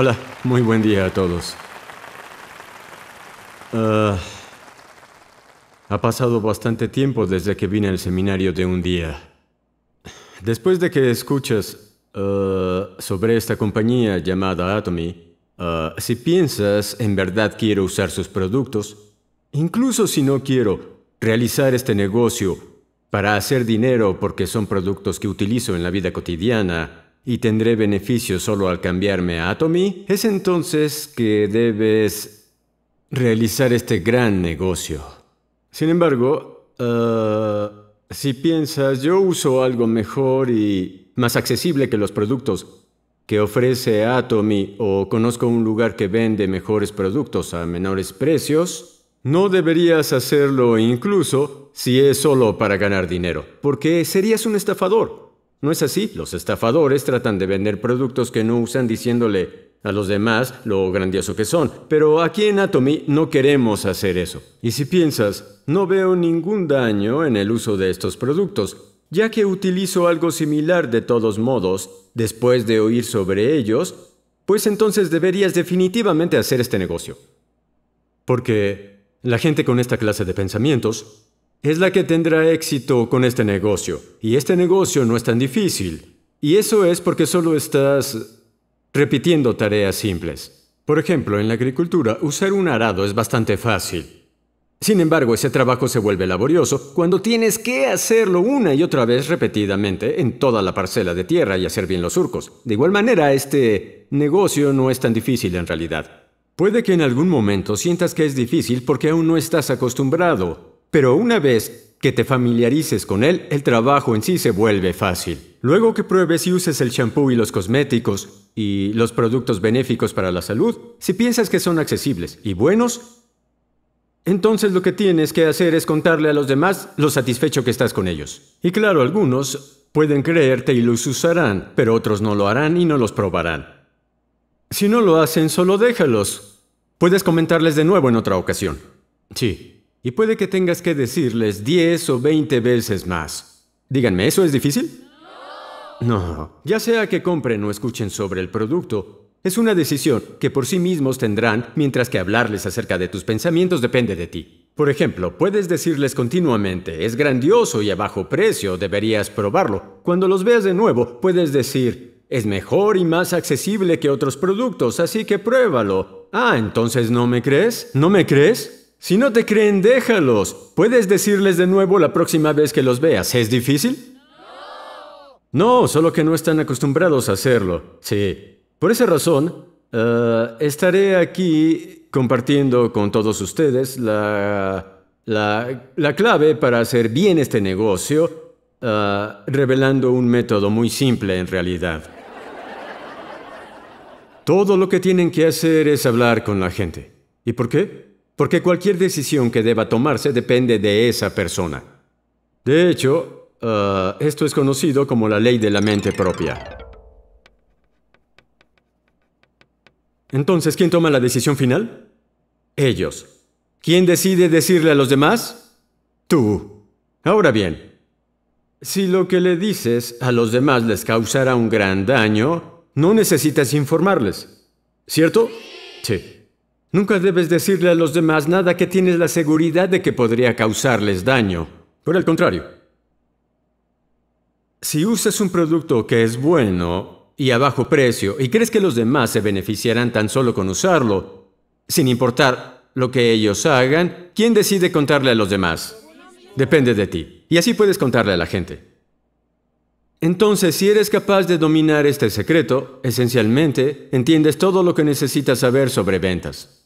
Hola, muy buen día a todos. Ah, ha pasado bastante tiempo desde que vine al seminario de un día. Después de que escuchas ah, sobre esta compañía llamada Atomy, ah, si piensas en verdad quiero usar sus productos, incluso si no quiero realizar este negocio para hacer dinero porque son productos que utilizo en la vida cotidiana, y tendré beneficio solo al cambiarme a Atomy, es entonces que debes realizar este gran negocio. Sin embargo, eh, si piensas, yo uso algo mejor y más accesible que los productos que ofrece Atomy o conozco un lugar que vende mejores productos a menores precios, no deberías hacerlo incluso si es solo para ganar dinero, porque serías un estafador. ¿No es así? Los estafadores tratan de vender productos que no usan diciéndole a los demás lo grandioso que son, pero aquí en Atomy no queremos hacer eso. Y si piensas, no veo ningún daño en el uso de estos productos, ya que utilizo algo similar de todos modos, después de oír sobre ellos, pues entonces deberías definitivamente hacer este negocio. Porque la gente con esta clase de pensamientos es la que tendrá éxito con este negocio. Y este negocio no es tan difícil. Y eso es porque solo estás repitiendo tareas simples. Por ejemplo, en la agricultura, usar un arado es bastante fácil. Sin embargo, ese trabajo se vuelve laborioso cuando tienes que hacerlo una y otra vez repetidamente en toda la parcela de tierra y hacer bien los surcos. De igual manera, este negocio no es tan difícil en realidad. Puede que en algún momento sientas que es difícil porque aún no estás acostumbrado, pero una vez que te familiarices con él, el trabajo en sí se vuelve fácil. Luego que pruebes y uses el champú y los cosméticos y los productos benéficos para la salud, si piensas que son accesibles y buenos, entonces lo que tienes que hacer es contarle a los demás lo satisfecho que estás con ellos. Y claro, algunos pueden creerte y los usarán, pero otros no lo harán y no los probarán. Si no lo hacen, solo déjalos. Puedes comentarles de nuevo en otra ocasión. Sí, y puede que tengas que decirles 10 o 20 veces más. Díganme, ¿eso es difícil? No. Ya sea que compren o escuchen sobre el producto, es una decisión que por sí mismos tendrán, mientras que hablarles acerca de tus pensamientos depende de ti. Por ejemplo, puedes decirles continuamente, es grandioso y a bajo precio, deberías probarlo. Cuando los veas de nuevo, puedes decir, es mejor y más accesible que otros productos, así que pruébalo. Ah, entonces no me crees? ¿No me crees? Si no te creen, déjalos. Puedes decirles de nuevo la próxima vez que los veas. ¿Es difícil? No, solo que no están acostumbrados a hacerlo. Sí. Por esa razón, eh, estaré aquí compartiendo con todos ustedes la, clave para hacer bien este negocio, eh, revelando un método muy simple en realidad. Todo lo que tienen que hacer es hablar con la gente. ¿Y por qué? porque cualquier decisión que deba tomarse depende de esa persona. De hecho, eh, esto es conocido como la ley de la mente propia. Entonces, ¿quién toma la decisión final? Ellos. ¿Quién decide decirle a los demás? Tú. Ahora bien, si lo que le dices a los demás les causará un gran daño, no necesitas informarles. ¿Cierto? Sí. Nunca debes decirle a los demás nada que tienes la seguridad de que podría causarles daño. Por el contrario, si usas un producto que es bueno y a bajo precio y crees que los demás se beneficiarán tan solo con usarlo, sin importar lo que ellos hagan, ¿quién decide contarle a los demás? Depende de ti. Y así puedes contarle a la gente. Entonces, si eres capaz de dominar este secreto, esencialmente entiendes todo lo que necesitas saber sobre ventas.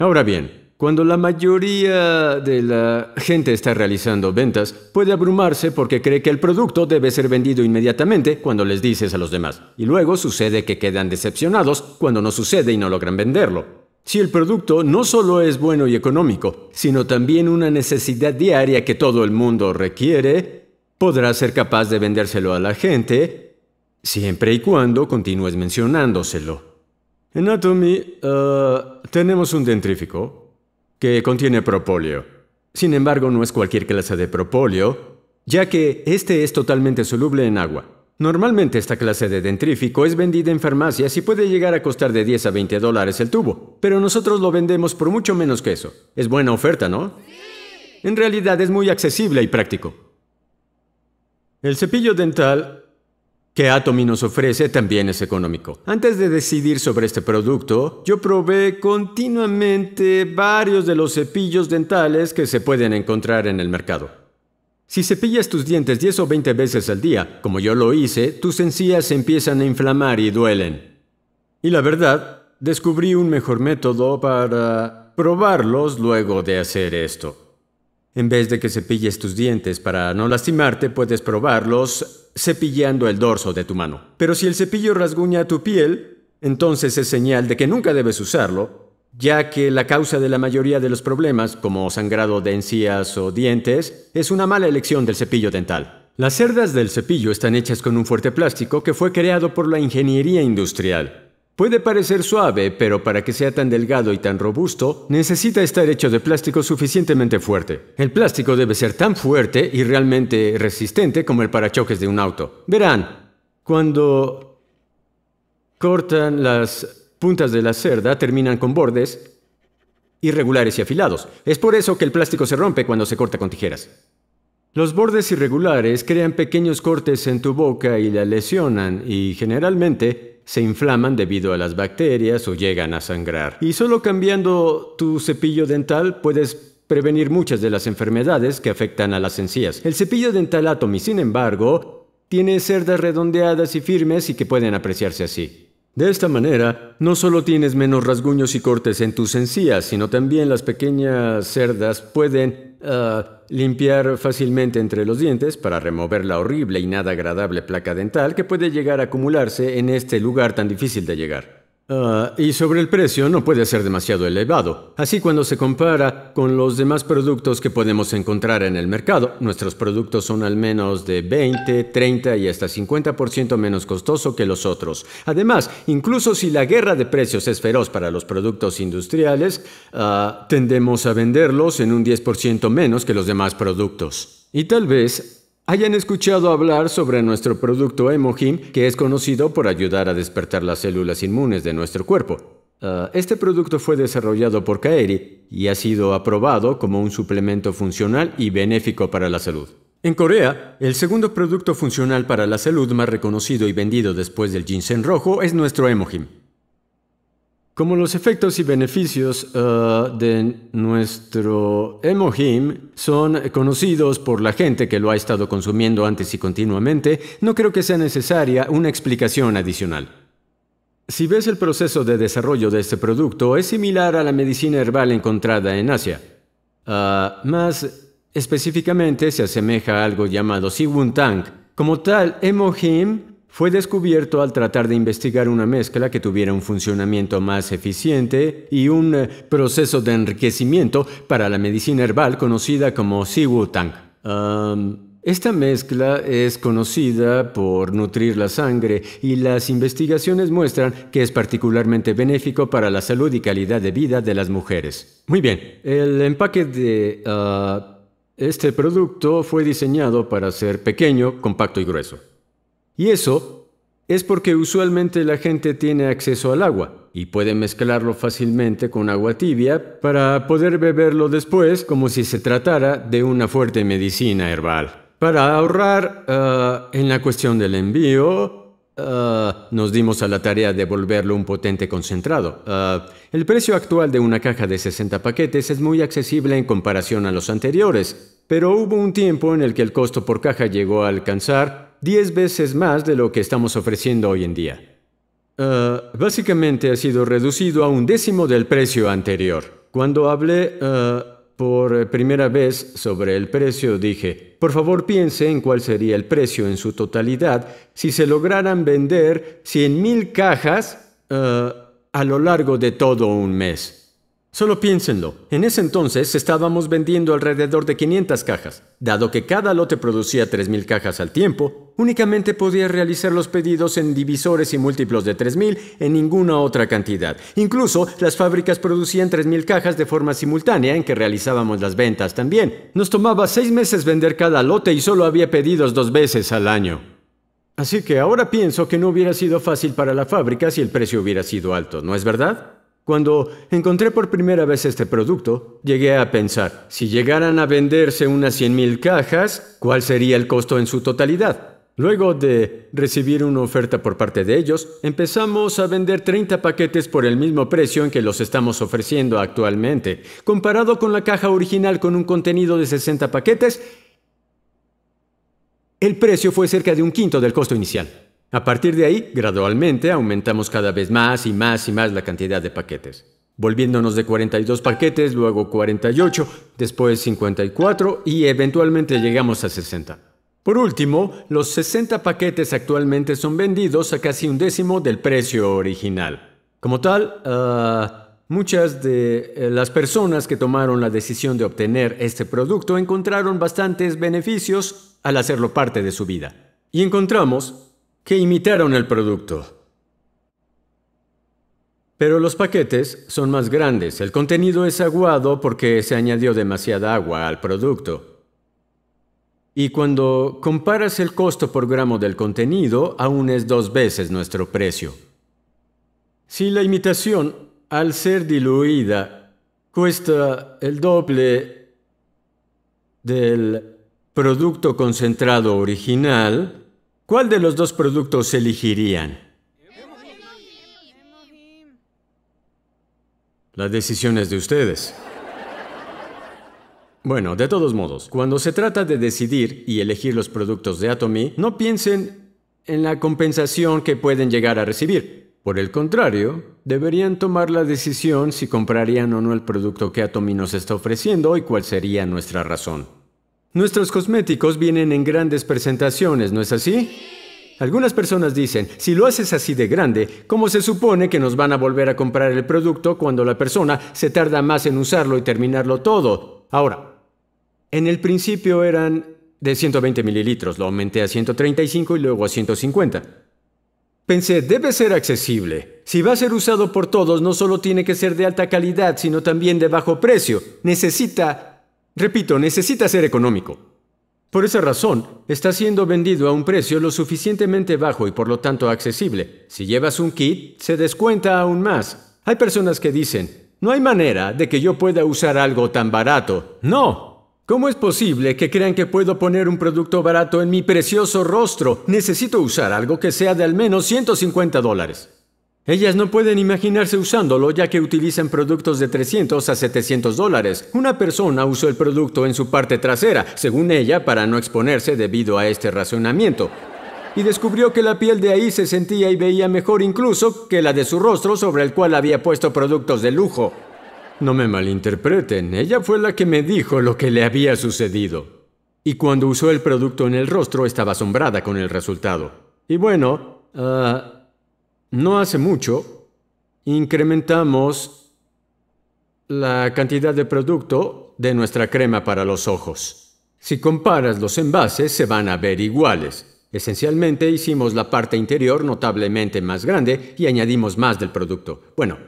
Ahora bien, cuando la mayoría de la gente está realizando ventas, puede abrumarse porque cree que el producto debe ser vendido inmediatamente cuando les dices a los demás. Y luego sucede que quedan decepcionados cuando no sucede y no logran venderlo. Si el producto no solo es bueno y económico, sino también una necesidad diaria que todo el mundo requiere, podrás ser capaz de vendérselo a la gente siempre y cuando continúes mencionándoselo. En Atomy eh, tenemos un dentrífico que contiene propóleo. Sin embargo, no es cualquier clase de propóleo, ya que este es totalmente soluble en agua. Normalmente esta clase de dentrífico es vendida en farmacias y puede llegar a costar de 10 a 20 dólares el tubo, pero nosotros lo vendemos por mucho menos que eso. Es buena oferta, ¿no? Sí. En realidad es muy accesible y práctico. El cepillo dental que Atomi nos ofrece también es económico. Antes de decidir sobre este producto, yo probé continuamente varios de los cepillos dentales que se pueden encontrar en el mercado. Si cepillas tus dientes 10 o 20 veces al día, como yo lo hice, tus encías se empiezan a inflamar y duelen. Y la verdad, descubrí un mejor método para probarlos luego de hacer esto. En vez de que cepilles tus dientes para no lastimarte, puedes probarlos cepillando el dorso de tu mano. Pero si el cepillo rasguña tu piel, entonces es señal de que nunca debes usarlo, ya que la causa de la mayoría de los problemas, como sangrado de encías o dientes, es una mala elección del cepillo dental. Las cerdas del cepillo están hechas con un fuerte plástico que fue creado por la ingeniería industrial. Puede parecer suave, pero para que sea tan delgado y tan robusto, necesita estar hecho de plástico suficientemente fuerte. El plástico debe ser tan fuerte y realmente resistente como el parachoques de un auto. Verán, cuando cortan las puntas de la cerda, terminan con bordes irregulares y afilados. Es por eso que el plástico se rompe cuando se corta con tijeras. Los bordes irregulares crean pequeños cortes en tu boca y la lesionan, y generalmente se inflaman debido a las bacterias o llegan a sangrar. Y solo cambiando tu cepillo dental puedes prevenir muchas de las enfermedades que afectan a las encías. El cepillo dental Atomy, sin embargo, tiene cerdas redondeadas y firmes y que pueden apreciarse así. De esta manera, no solo tienes menos rasguños y cortes en tus encías, sino también las pequeñas cerdas pueden eh, limpiar fácilmente entre los dientes para remover la horrible y nada agradable placa dental que puede llegar a acumularse en este lugar tan difícil de llegar. Ah, y sobre el precio no puede ser demasiado elevado. Así cuando se compara con los demás productos que podemos encontrar en el mercado, nuestros productos son al menos de 20, 30 y hasta 50% menos costoso que los otros. Además, incluso si la guerra de precios es feroz para los productos industriales, ah, tendemos a venderlos en un 10% menos que los demás productos. Y tal vez hayan escuchado hablar sobre nuestro producto Emojim, que es conocido por ayudar a despertar las células inmunes de nuestro cuerpo. Ah, este producto fue desarrollado por Kaeri y ha sido aprobado como un suplemento funcional y benéfico para la salud. En Corea, el segundo producto funcional para la salud más reconocido y vendido después del ginseng rojo es nuestro Emojim. Como los efectos y beneficios eh, de nuestro Emohim son conocidos por la gente que lo ha estado consumiendo antes y continuamente, no creo que sea necesaria una explicación adicional. Si ves el proceso de desarrollo de este producto, es similar a la medicina herbal encontrada en Asia. Ah, más específicamente, se asemeja a algo llamado Siwun Tang. Como tal, Emohim fue descubierto al tratar de investigar una mezcla que tuviera un funcionamiento más eficiente y un eh, proceso de enriquecimiento para la medicina herbal conocida como Siwutang. esta mezcla es conocida por nutrir la sangre y las investigaciones muestran que es particularmente benéfico para la salud y calidad de vida de las mujeres. Muy bien, el empaque de ah, este producto fue diseñado para ser pequeño, compacto y grueso. Y eso es porque usualmente la gente tiene acceso al agua y puede mezclarlo fácilmente con agua tibia para poder beberlo después como si se tratara de una fuerte medicina herbal. Para ahorrar ah, en la cuestión del envío, ah, nos dimos a la tarea de volverlo un potente concentrado. Ah, el precio actual de una caja de 60 paquetes es muy accesible en comparación a los anteriores, pero hubo un tiempo en el que el costo por caja llegó a alcanzar 10 veces más de lo que estamos ofreciendo hoy en día. Ah, básicamente ha sido reducido a un décimo del precio anterior. Cuando hablé ah, por primera vez sobre el precio dije, por favor piense en cuál sería el precio en su totalidad si se lograran vender 100.000 cajas ah, a lo largo de todo un mes. Solo piénsenlo, en ese entonces estábamos vendiendo alrededor de 500 cajas. Dado que cada lote producía 3.000 cajas al tiempo, únicamente podía realizar los pedidos en divisores y múltiplos de 3.000 en ninguna otra cantidad. Incluso las fábricas producían 3.000 cajas de forma simultánea en que realizábamos las ventas también. Nos tomaba seis meses vender cada lote y solo había pedidos dos veces al año. Así que ahora pienso que no hubiera sido fácil para la fábrica si el precio hubiera sido alto, ¿no es verdad? Cuando encontré por primera vez este producto, llegué a pensar, si llegaran a venderse unas 100.000 cajas, ¿cuál sería el costo en su totalidad? Luego de recibir una oferta por parte de ellos, empezamos a vender 30 paquetes por el mismo precio en que los estamos ofreciendo actualmente, comparado con la caja original con un contenido de 60 paquetes, el precio fue cerca de un quinto del costo inicial. A partir de ahí, gradualmente aumentamos cada vez más y más y más la cantidad de paquetes, volviéndonos de 42 paquetes, luego 48, después 54 y eventualmente llegamos a 60. Por último, los 60 paquetes actualmente son vendidos a casi un décimo del precio original. Como tal, ah, muchas de eh, las personas que tomaron la decisión de obtener este producto encontraron bastantes beneficios al hacerlo parte de su vida. Y encontramos que imitaron el producto. Pero los paquetes son más grandes, el contenido es aguado porque se añadió demasiada agua al producto. Y cuando comparas el costo por gramo del contenido, aún es dos veces nuestro precio. Si la imitación, al ser diluida, cuesta el doble del producto concentrado original, ¿Cuál de los dos productos elegirían? Las decisiones de ustedes. Bueno, de todos modos, cuando se trata de decidir y elegir los productos de Atomy, no piensen en la compensación que pueden llegar a recibir. Por el contrario, deberían tomar la decisión si comprarían o no el producto que Atomy nos está ofreciendo y cuál sería nuestra razón. Nuestros cosméticos vienen en grandes presentaciones, ¿no es así? Algunas personas dicen, si lo haces así de grande, ¿cómo se supone que nos van a volver a comprar el producto cuando la persona se tarda más en usarlo y terminarlo todo? Ahora, en el principio eran de 120 mililitros, lo aumenté a 135 y luego a 150. Pensé, debe ser accesible. Si va a ser usado por todos, no solo tiene que ser de alta calidad, sino también de bajo precio. Necesita Repito, necesita ser económico. Por esa razón, está siendo vendido a un precio lo suficientemente bajo y por lo tanto accesible. Si llevas un kit, se descuenta aún más. Hay personas que dicen, no hay manera de que yo pueda usar algo tan barato. No. ¿Cómo es posible que crean que puedo poner un producto barato en mi precioso rostro? Necesito usar algo que sea de al menos 150 dólares. Ellas no pueden imaginarse usándolo ya que utilizan productos de 300 a 700 dólares. Una persona usó el producto en su parte trasera, según ella, para no exponerse debido a este razonamiento. Y descubrió que la piel de ahí se sentía y veía mejor incluso que la de su rostro sobre el cual había puesto productos de lujo. No me malinterpreten, ella fue la que me dijo lo que le había sucedido. Y cuando usó el producto en el rostro estaba asombrada con el resultado. Y bueno, ah no hace mucho incrementamos la cantidad de producto de nuestra crema para los ojos. Si comparas los envases se van a ver iguales. Esencialmente hicimos la parte interior notablemente más grande y añadimos más del producto. Bueno,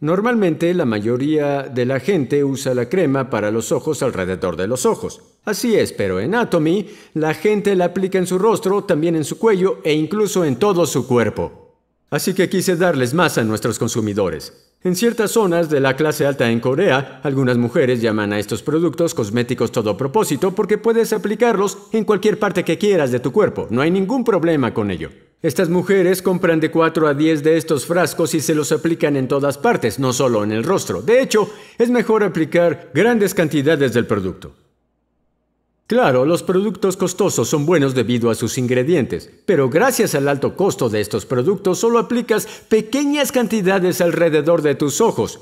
normalmente la mayoría de la gente usa la crema para los ojos alrededor de los ojos. Así es, pero en Atomy la gente la aplica en su rostro, también en su cuello e incluso en todo su cuerpo. Así que quise darles más a nuestros consumidores. En ciertas zonas de la clase alta en Corea, algunas mujeres llaman a estos productos cosméticos todo propósito porque puedes aplicarlos en cualquier parte que quieras de tu cuerpo, no hay ningún problema con ello. Estas mujeres compran de 4 a 10 de estos frascos y se los aplican en todas partes, no solo en el rostro. De hecho, es mejor aplicar grandes cantidades del producto. Claro, los productos costosos son buenos debido a sus ingredientes, pero gracias al alto costo de estos productos solo aplicas pequeñas cantidades alrededor de tus ojos.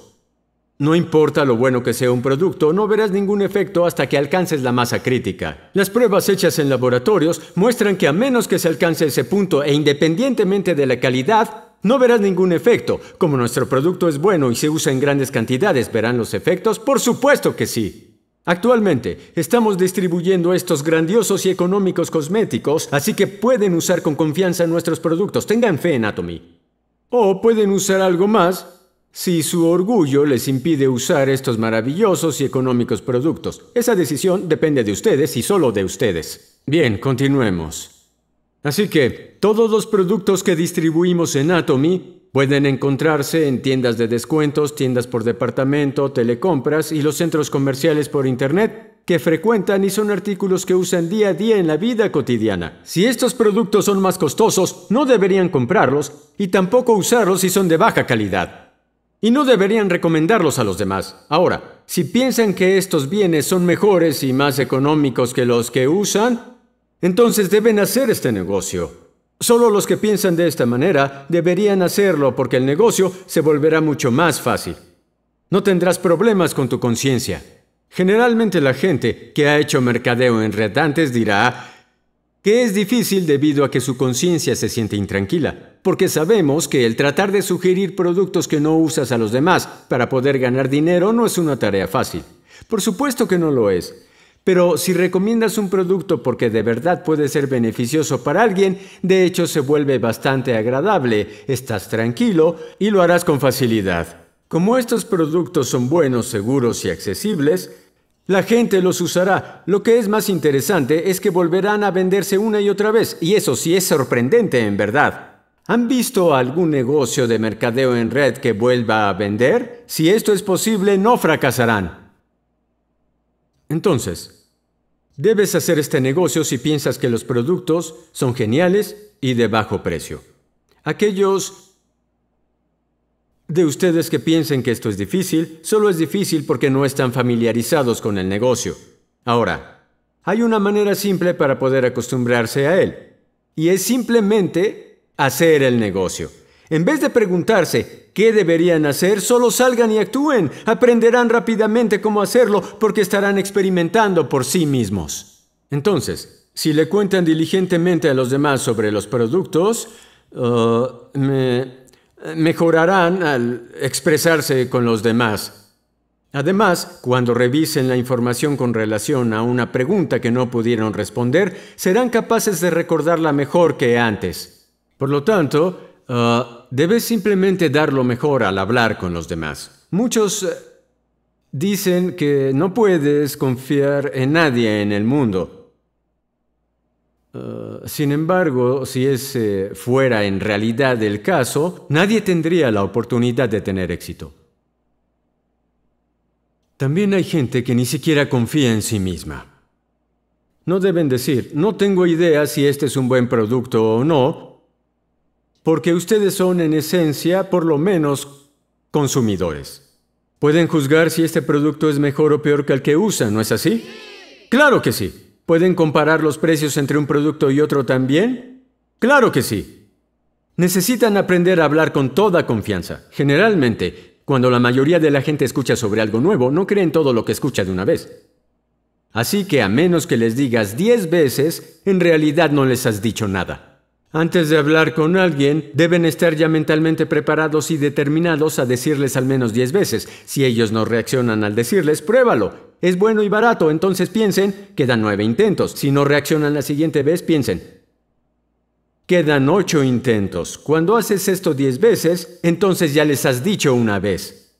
No importa lo bueno que sea un producto, no verás ningún efecto hasta que alcances la masa crítica. Las pruebas hechas en laboratorios muestran que a menos que se alcance ese punto e independientemente de la calidad, no verás ningún efecto. Como nuestro producto es bueno y se usa en grandes cantidades, ¿verán los efectos? Por supuesto que sí. Actualmente estamos distribuyendo estos grandiosos y económicos cosméticos, así que pueden usar con confianza nuestros productos. Tengan fe en Atomy. O pueden usar algo más si su orgullo les impide usar estos maravillosos y económicos productos. Esa decisión depende de ustedes y solo de ustedes. Bien, continuemos. Así que todos los productos que distribuimos en Atomy Pueden encontrarse en tiendas de descuentos, tiendas por departamento, telecompras y los centros comerciales por Internet que frecuentan y son artículos que usan día a día en la vida cotidiana. Si estos productos son más costosos, no deberían comprarlos y tampoco usarlos si son de baja calidad. Y no deberían recomendarlos a los demás. Ahora, si piensan que estos bienes son mejores y más económicos que los que usan, entonces deben hacer este negocio. Solo los que piensan de esta manera deberían hacerlo porque el negocio se volverá mucho más fácil. No tendrás problemas con tu conciencia. Generalmente la gente que ha hecho mercadeo en antes dirá que es difícil debido a que su conciencia se siente intranquila, porque sabemos que el tratar de sugerir productos que no usas a los demás para poder ganar dinero no es una tarea fácil. Por supuesto que no lo es, pero si recomiendas un producto porque de verdad puede ser beneficioso para alguien, de hecho se vuelve bastante agradable, estás tranquilo y lo harás con facilidad. Como estos productos son buenos, seguros y accesibles, la gente los usará. Lo que es más interesante es que volverán a venderse una y otra vez, y eso sí es sorprendente en verdad. ¿Han visto algún negocio de mercadeo en red que vuelva a vender? Si esto es posible, no fracasarán. Entonces, Debes hacer este negocio si piensas que los productos son geniales y de bajo precio. Aquellos de ustedes que piensen que esto es difícil, solo es difícil porque no están familiarizados con el negocio. Ahora, hay una manera simple para poder acostumbrarse a él, y es simplemente hacer el negocio. En vez de preguntarse, ¿Qué deberían hacer? Solo salgan y actúen. Aprenderán rápidamente cómo hacerlo porque estarán experimentando por sí mismos. Entonces, si le cuentan diligentemente a los demás sobre los productos, uh, mejorarán al expresarse con los demás. Además, cuando revisen la información con relación a una pregunta que no pudieron responder, serán capaces de recordarla mejor que antes. Por lo tanto, uh, debes simplemente dar lo mejor al hablar con los demás. Muchos eh, dicen que no puedes confiar en nadie en el mundo. Eh, sin embargo, si ese eh, fuera en realidad el caso, nadie tendría la oportunidad de tener éxito. También hay gente que ni siquiera confía en sí misma. No deben decir, no tengo idea si este es un buen producto o no, porque ustedes son en esencia, por lo menos, consumidores. Pueden juzgar si este producto es mejor o peor que el que usan, ¿no es así? Claro que sí. ¿Pueden comparar los precios entre un producto y otro también? Claro que sí. Necesitan aprender a hablar con toda confianza. Generalmente, cuando la mayoría de la gente escucha sobre algo nuevo, no creen todo lo que escucha de una vez. Así que a menos que les digas diez veces, en realidad no les has dicho nada. Antes de hablar con alguien, deben estar ya mentalmente preparados y determinados a decirles al menos 10 veces. Si ellos no reaccionan al decirles, pruébalo. Es bueno y barato, entonces piensen, quedan 9 intentos. Si no reaccionan la siguiente vez, piensen, quedan 8 intentos. Cuando haces esto 10 veces, entonces ya les has dicho una vez.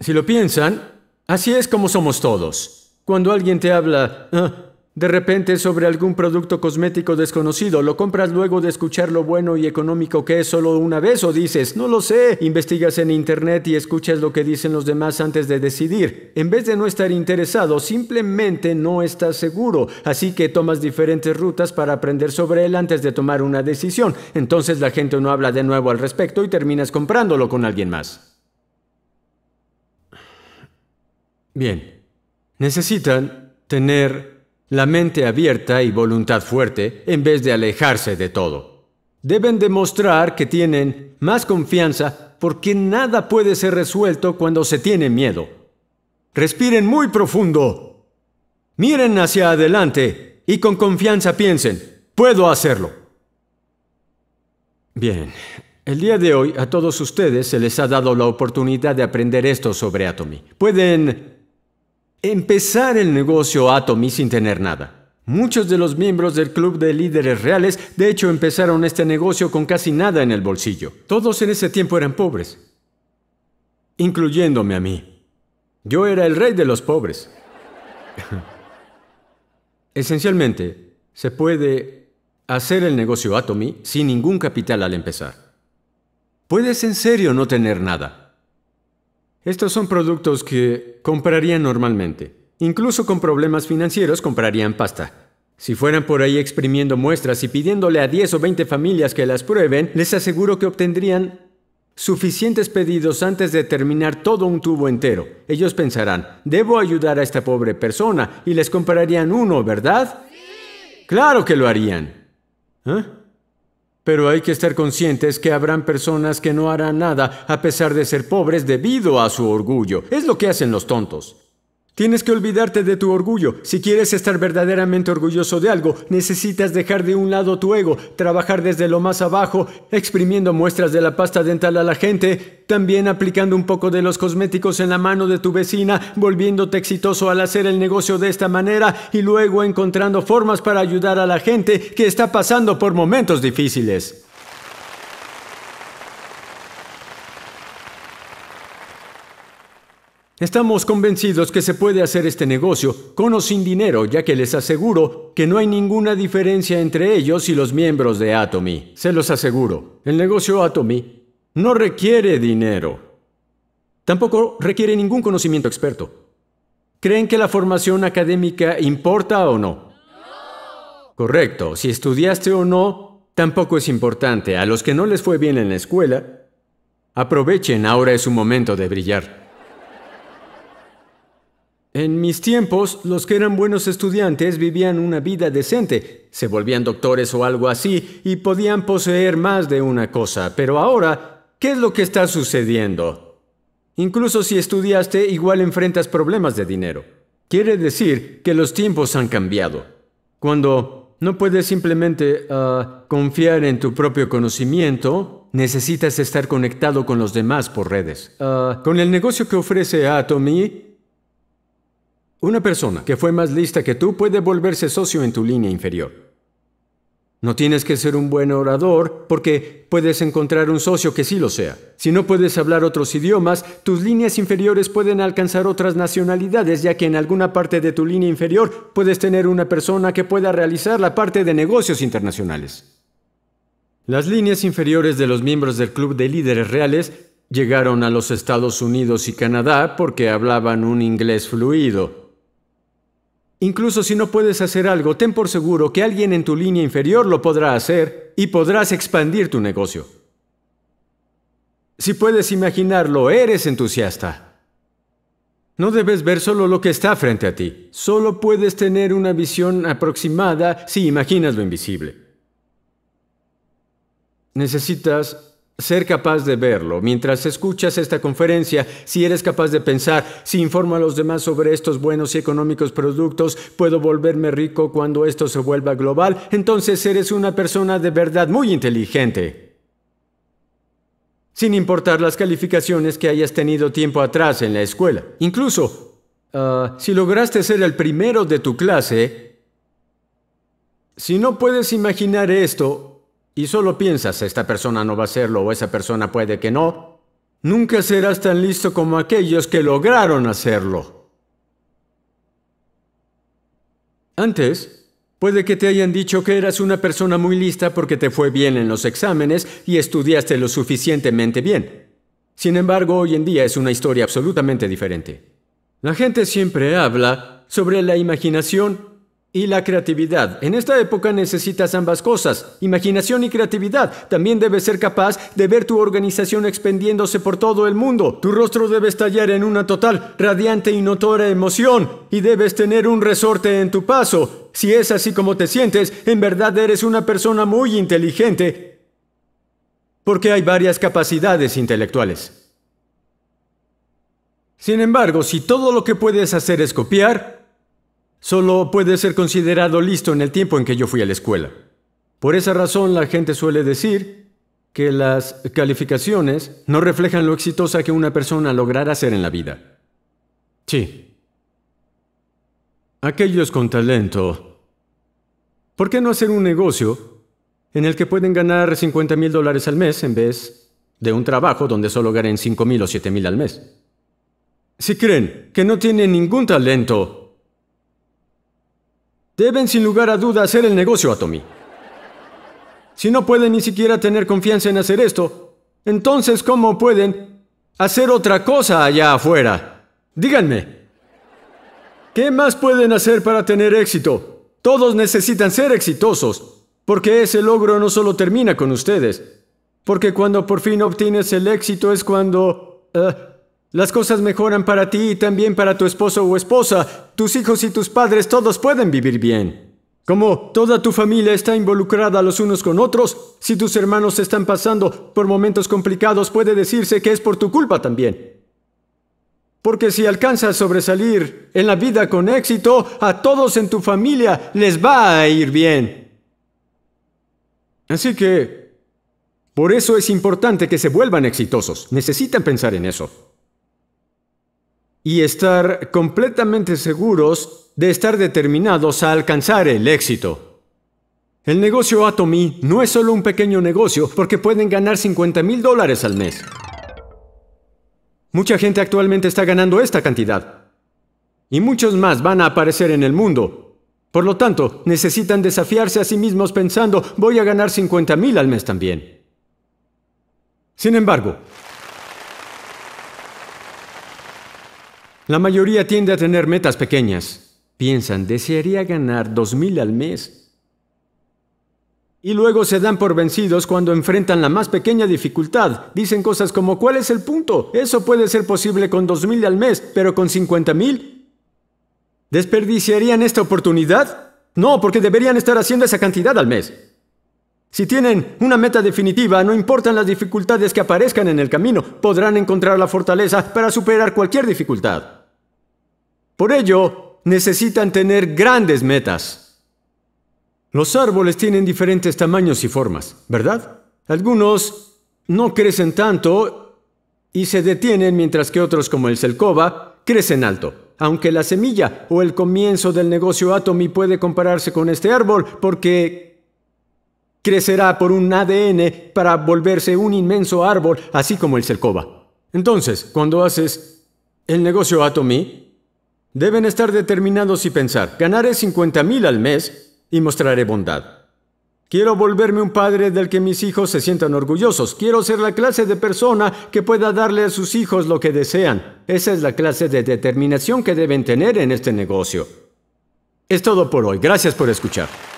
Si lo piensan, así es como somos todos. Cuando alguien te habla, ah, de repente sobre algún producto cosmético desconocido, lo compras luego de escuchar lo bueno y económico que es solo una vez o dices, no lo sé, investigas en internet y escuchas lo que dicen los demás antes de decidir. En vez de no estar interesado, simplemente no estás seguro, así que tomas diferentes rutas para aprender sobre él antes de tomar una decisión. Entonces la gente no habla de nuevo al respecto y terminas comprándolo con alguien más. Bien, necesitan tener la mente abierta y voluntad fuerte en vez de alejarse de todo. Deben demostrar que tienen más confianza porque nada puede ser resuelto cuando se tiene miedo. Respiren muy profundo. Miren hacia adelante y con confianza piensen, puedo hacerlo. Bien, el día de hoy a todos ustedes se les ha dado la oportunidad de aprender esto sobre Atomy. Pueden empezar el negocio Atomy sin tener nada. Muchos de los miembros del Club de Líderes Reales, de hecho, empezaron este negocio con casi nada en el bolsillo. Todos en ese tiempo eran pobres, incluyéndome a mí. Yo era el rey de los pobres. Esencialmente, se puede hacer el negocio Atomy sin ningún capital al empezar. Puedes en serio no tener nada. Estos son productos que comprarían normalmente. Incluso con problemas financieros comprarían pasta. Si fueran por ahí exprimiendo muestras y pidiéndole a 10 o 20 familias que las prueben, les aseguro que obtendrían suficientes pedidos antes de terminar todo un tubo entero. Ellos pensarán, debo ayudar a esta pobre persona y les comprarían uno, ¿verdad? Sí. Claro que lo harían. ¿Eh? Pero hay que estar conscientes que habrán personas que no harán nada a pesar de ser pobres debido a su orgullo. Es lo que hacen los tontos. Tienes que olvidarte de tu orgullo. Si quieres estar verdaderamente orgulloso de algo, necesitas dejar de un lado tu ego, trabajar desde lo más abajo, exprimiendo muestras de la pasta dental a la gente, también aplicando un poco de los cosméticos en la mano de tu vecina, volviéndote exitoso al hacer el negocio de esta manera y luego encontrando formas para ayudar a la gente que está pasando por momentos difíciles. Estamos convencidos que se puede hacer este negocio con o sin dinero, ya que les aseguro que no hay ninguna diferencia entre ellos y los miembros de Atomy. Se los aseguro. El negocio Atomy no requiere dinero. Tampoco requiere ningún conocimiento experto. ¿Creen que la formación académica importa o no? no? Correcto. Si estudiaste o no, tampoco es importante. A los que no les fue bien en la escuela, aprovechen, ahora es su momento de brillar. En mis tiempos, los que eran buenos estudiantes vivían una vida decente, se volvían doctores o algo así, y podían poseer más de una cosa. Pero ahora, ¿qué es lo que está sucediendo? Incluso si estudiaste, igual enfrentas problemas de dinero. Quiere decir que los tiempos han cambiado. Cuando no puedes simplemente ah, confiar en tu propio conocimiento, necesitas estar conectado con los demás por redes. Ah, con el negocio que ofrece Atomy, una persona que fue más lista que tú puede volverse socio en tu línea inferior. No tienes que ser un buen orador porque puedes encontrar un socio que sí lo sea. Si no puedes hablar otros idiomas, tus líneas inferiores pueden alcanzar otras nacionalidades ya que en alguna parte de tu línea inferior puedes tener una persona que pueda realizar la parte de negocios internacionales. Las líneas inferiores de los miembros del Club de Líderes Reales llegaron a los Estados Unidos y Canadá porque hablaban un inglés fluido Incluso si no puedes hacer algo, ten por seguro que alguien en tu línea inferior lo podrá hacer y podrás expandir tu negocio. Si puedes imaginarlo, eres entusiasta. No debes ver solo lo que está frente a ti, solo puedes tener una visión aproximada si imaginas lo invisible. Necesitas ser capaz de verlo. Mientras escuchas esta conferencia, si eres capaz de pensar, si informo a los demás sobre estos buenos y económicos productos, puedo volverme rico cuando esto se vuelva global, entonces eres una persona de verdad muy inteligente. Sin importar las calificaciones que hayas tenido tiempo atrás en la escuela. Incluso, ah, si lograste ser el primero de tu clase, si no puedes imaginar esto, y solo piensas, esta persona no va a hacerlo o esa persona puede que no, nunca serás tan listo como aquellos que lograron hacerlo. Antes, puede que te hayan dicho que eras una persona muy lista porque te fue bien en los exámenes y estudiaste lo suficientemente bien. Sin embargo, hoy en día es una historia absolutamente diferente. La gente siempre habla sobre la imaginación y la creatividad. En esta época necesitas ambas cosas, imaginación y creatividad. También debes ser capaz de ver tu organización expandiéndose por todo el mundo. Tu rostro debe estallar en una total, radiante y notoria emoción, y debes tener un resorte en tu paso. Si es así como te sientes, en verdad eres una persona muy inteligente, porque hay varias capacidades intelectuales. Sin embargo, si todo lo que puedes hacer es copiar, Solo puede ser considerado listo en el tiempo en que yo fui a la escuela. Por esa razón la gente suele decir que las calificaciones no reflejan lo exitosa que una persona logrará ser en la vida. Sí. Aquellos con talento. ¿Por qué no hacer un negocio en el que pueden ganar 50 mil dólares al mes en vez de un trabajo donde solo ganen 5 mil o 7 mil al mes? Si creen que no tienen ningún talento, Deben sin lugar a duda hacer el negocio, Tommy. Si no pueden ni siquiera tener confianza en hacer esto, entonces ¿cómo pueden hacer otra cosa allá afuera? Díganme. ¿Qué más pueden hacer para tener éxito? Todos necesitan ser exitosos, porque ese logro no solo termina con ustedes, porque cuando por fin obtienes el éxito es cuando... Ah, las cosas mejoran para ti y también para tu esposo o esposa. Tus hijos y tus padres todos pueden vivir bien. Como toda tu familia está involucrada los unos con otros, si tus hermanos están pasando por momentos complicados, puede decirse que es por tu culpa también. Porque si alcanzas a sobresalir en la vida con éxito, a todos en tu familia les va a ir bien. Así que, por eso es importante que se vuelvan exitosos. Necesitan pensar en eso y estar completamente seguros de estar determinados a alcanzar el éxito. El negocio Atomy no es solo un pequeño negocio porque pueden ganar 50 mil dólares al mes. Mucha gente actualmente está ganando esta cantidad. Y muchos más van a aparecer en el mundo. Por lo tanto, necesitan desafiarse a sí mismos pensando, voy a ganar 50 mil al mes también. Sin embargo, La mayoría tiende a tener metas pequeñas. Piensan, desearía ganar 2.000 al mes. Y luego se dan por vencidos cuando enfrentan la más pequeña dificultad. Dicen cosas como, ¿cuál es el punto? Eso puede ser posible con 2.000 al mes, pero con 50.000. ¿Desperdiciarían esta oportunidad? No, porque deberían estar haciendo esa cantidad al mes. Si tienen una meta definitiva, no importan las dificultades que aparezcan en el camino, podrán encontrar la fortaleza para superar cualquier dificultad. Por ello, necesitan tener grandes metas. Los árboles tienen diferentes tamaños y formas, ¿verdad? Algunos no crecen tanto y se detienen mientras que otros, como el selcova, crecen alto. Aunque la semilla o el comienzo del negocio Atomy puede compararse con este árbol porque crecerá por un ADN para volverse un inmenso árbol, así como el selcoba. Entonces, cuando haces el negocio Atomy, deben estar determinados y pensar, ganaré 50 mil al mes y mostraré bondad. Quiero volverme un padre del que mis hijos se sientan orgullosos. Quiero ser la clase de persona que pueda darle a sus hijos lo que desean. Esa es la clase de determinación que deben tener en este negocio. Es todo por hoy. Gracias por escuchar.